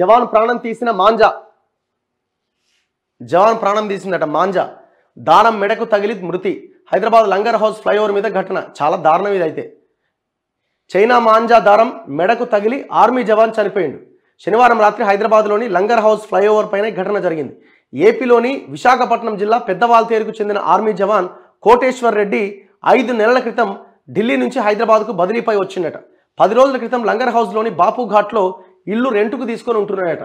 జవాన్ ప్రాణం తీసిన మాంజా జవాన్ ప్రాణం తీసిందట మాంజా దారం మెడకు తగిలి మృతి హైదరాబాద్ లంగర్ హౌస్ ఫ్లైఓవర్ మీద ఘటన చాలా దారుణం ఇది అయితే చైనా మాంజా దారం మెడకు తగిలి ఆర్మీ జవాన్ చనిపోయిండు శనివారం రాత్రి హైదరాబాద్లోని లంగర్ హౌస్ ఫ్లైఓవర్ పైన ఘటన జరిగింది ఏపీలోని విశాఖపట్నం జిల్లా పెద్దవాల్తేరుకు చెందిన ఆర్మీ జవాన్ కోటేశ్వర్ రెడ్డి ఐదు నెలల క్రితం ఢిల్లీ నుంచి హైదరాబాద్కు బదిలీపై వచ్చిందట పది రోజుల క్రితం లంగర్ హౌస్లోని బాపు ఘాట్లో ఇల్లు రెంట్కు తీసుకొని ఉంటున్నాయట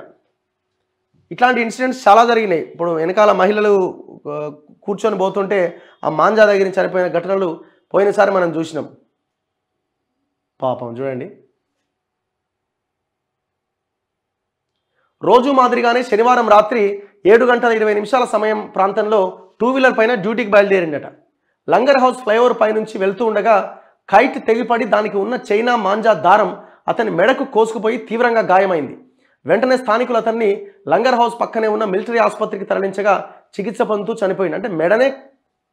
ఇట్లాంటి ఇన్సిడెంట్స్ చాలా జరిగినాయి ఇప్పుడు వెనకాల మహిళలు కూర్చొని పోతుంటే ఆ మాంజా దగ్గర చనిపోయిన ఘటనలు పోయినసారి మనం చూసినాం పాపం చూడండి రోజు మాదిరిగానే శనివారం రాత్రి ఏడు గంటల ఇరవై నిమిషాల సమయం ప్రాంతంలో టూ వీలర్ పైన డ్యూటీకి బయలుదేరిందట లంగర్ హౌస్ ఫ్లైఓవర్ పై నుంచి వెళ్తూ ఉండగా కైట్ తెగిపడి దానికి ఉన్న చైనా మాంజా దారం అతని మెడకు కోసుకుపోయి తీవ్రంగా గాయమైంది వెంటనే స్థానికులు అతన్ని లంగర్ హౌస్ పక్కనే ఉన్న మిలిటరీ ఆసుపత్రికి తరలించగా చికిత్స పొందుతూ చనిపోయింది అంటే మెడనే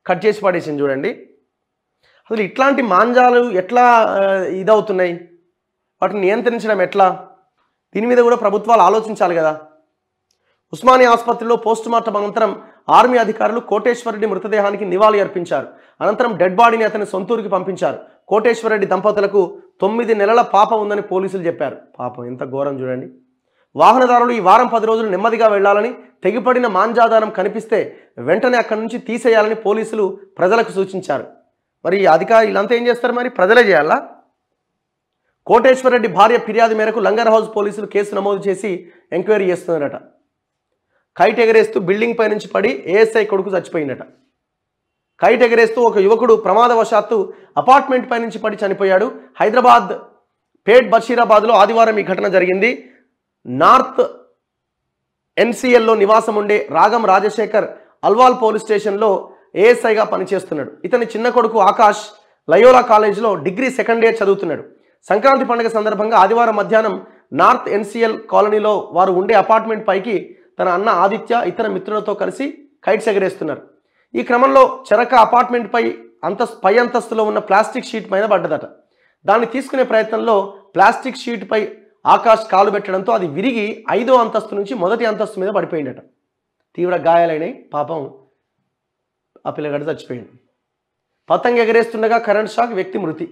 కట్ చేసి పడేసింది చూడండి అసలు ఇట్లాంటి మాంజాలు ఎట్లా ఇదవుతున్నాయి వాటిని నియంత్రించడం ఎట్లా దీని మీద కూడా ప్రభుత్వాలు ఆలోచించాలి కదా ఉస్మానియా ఆసుపత్రిలో పోస్ట్ మార్టం అనంతరం ఆర్మీ అధికారులు కోటేశ్వరరెడ్డి మృతదేహానికి నివాళి అర్పించారు అనంతరం డెడ్ బాడీని అతని సొంతూరుకి పంపించారు కోటేశ్వరరెడ్డి దంపతులకు తొమ్మిది నెలల పాప ఉందని పోలీసులు చెప్పారు పాపం ఎంత ఘోరం చూడండి వాహనదారులు ఈ వారం పది రోజులు నెమ్మదిగా వెళ్లాలని తెగిపడిన మాంజాదానం కనిపిస్తే వెంటనే అక్కడి నుంచి తీసేయాలని పోలీసులు ప్రజలకు సూచించారు మరి అధికారులు ఇలాంతా ఏం చేస్తారు మరి ప్రజలే చేయాలా కోటేశ్వరరెడ్డి భార్య ఫిర్యాదు మేరకు లంగర్ హౌస్ పోలీసులు కేసు నమోదు చేసి ఎంక్వైరీ చేస్తున్నారట కైట్ ఎగరేస్తూ బిల్డింగ్ పై నుంచి పడి ఏఎస్ఐ కొడుకు చచ్చిపోయిందట కైట్ ఎగరేస్తూ ఒక యువకుడు ప్రమాదవశాత్తు అపార్ట్మెంట్ పై నుంచి పడి చనిపోయాడు హైదరాబాద్ పేట్ బషీరాబాద్లో ఆదివారం ఈ ఘటన జరిగింది నార్త్ ఎన్సీఎల్లో నివాసం ఉండే రాగం రాజశేఖర్ అల్వాల్ పోలీస్ స్టేషన్లో ఏఎస్ఐగా పనిచేస్తున్నాడు ఇతని చిన్న కొడుకు ఆకాష్ లయోలా కాలేజీలో డిగ్రీ సెకండ్ ఇయర్ చదువుతున్నాడు సంక్రాంతి పండుగ సందర్భంగా ఆదివారం మధ్యాహ్నం నార్త్ ఎన్సిఎల్ కాలనీలో వారు ఉండే అపార్ట్మెంట్ పైకి తన అన్న ఆదిత్య ఇతర మిత్రులతో కలిసి కైట్స్ ఎగరేస్తున్నారు ఈ క్రమంలో చెరక అపార్ట్మెంట్పై అంతస్ పై అంతస్తులో ఉన్న ప్లాస్టిక్ షీట్ పైన పడ్డదట దాన్ని తీసుకునే ప్రయత్నంలో ప్లాస్టిక్ షీట్పై ఆకాష్ కాలు పెట్టడంతో అది విరిగి ఐదో అంతస్తు నుంచి మొదటి అంతస్తు మీద పడిపోయిందట తీవ్ర గాయాలైనాయి పాపం ఆ పిల్లగాడు చచ్చిపోయింది పతంగ ఎగరేస్తుండగా కరెంట్ షాక్ వ్యక్తి మృతి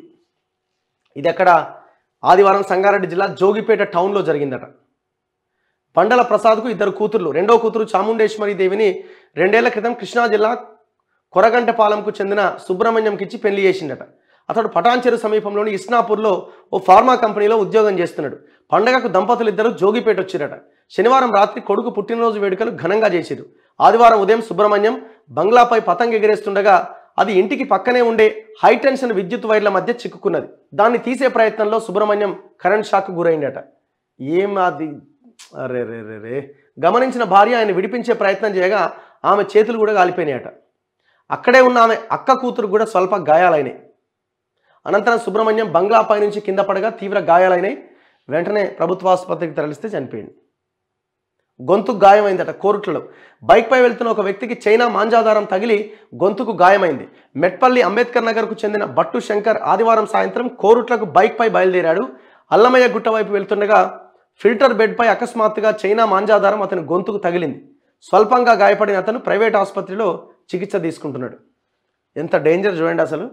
ఇది అక్కడ ఆదివారం సంగారెడ్డి జిల్లా జోగిపేట టౌన్లో జరిగిందట బండల ప్రసాద్కు ఇద్దరు కూతుర్లు రెండో కూతురు చాముండేశ్వరి దేవిని రెండేళ్ల క్రితం కృష్ణా జిల్లా కొరగంటపాలెంకు చెందిన సుబ్రహ్మణ్యంకి ఇచ్చి పెళ్లి చేసిండట అతడు పటాన్చెరు సమీపంలోని ఇస్నాపూర్లో ఓ ఫార్మా కంపెనీలో ఉద్యోగం చేస్తున్నాడు పండగకు దంపతులు ఇద్దరు జోగిపేట వచ్చిరట శనివారం రాత్రి కొడుకు పుట్టినరోజు వేడుకలు ఘనంగా చేసిరు ఆదివారం ఉదయం సుబ్రహ్మణ్యం బంగ్లాపై పతంగ ఎగిరేస్తుండగా అది ఇంటికి పక్కనే ఉండే హైటెన్షన్ విద్యుత్ వైర్ల మధ్య చిక్కుకున్నది దాన్ని తీసే ప్రయత్నంలో సుబ్రహ్మణ్యం కరెంట్ షాక్ గురైందట ఏం అది అరే రే రే గమనించిన భార్య ఆయన విడిపించే ప్రయత్నం చేయగా ఆమె చేతులు కూడా కాలిపోయినాయట అక్కడే ఉన్న ఆమె అక్క కూతురు కూడా స్వల్ప గాయాలైనాయి అనంతరం సుబ్రహ్మణ్యం బంగ్లాపై నుంచి కింద పడగా తీవ్ర గాయాలైనాయి వెంటనే ప్రభుత్వ ఆసుపత్రికి తరలిస్తే చనిపోయింది గొంతుకు గాయమైందట కోరుట్లలో బైక్పై వెళ్తున్న ఒక వ్యక్తికి చైనా మాంజాదారం తగిలి గొంతుకు గాయమైంది మెట్పల్లి అంబేద్కర్ నగర్కు చెందిన బట్టు శంకర్ ఆదివారం సాయంత్రం కోరుట్లకు బైక్పై బయలుదేరాడు అల్లమయ్య గుట్ట వైపు వెళ్తుండగా ఫిల్టర్ బెడ్పై అకస్మాత్తుగా చైనా మాంజాదారం అతని గొంతుకు తగిలింది స్వల్పంగా గాయపడిన అతను ప్రైవేట్ ఆసుపత్రిలో చికిత్స తీసుకుంటున్నాడు ఎంత డేంజర్ చూడండి అసలు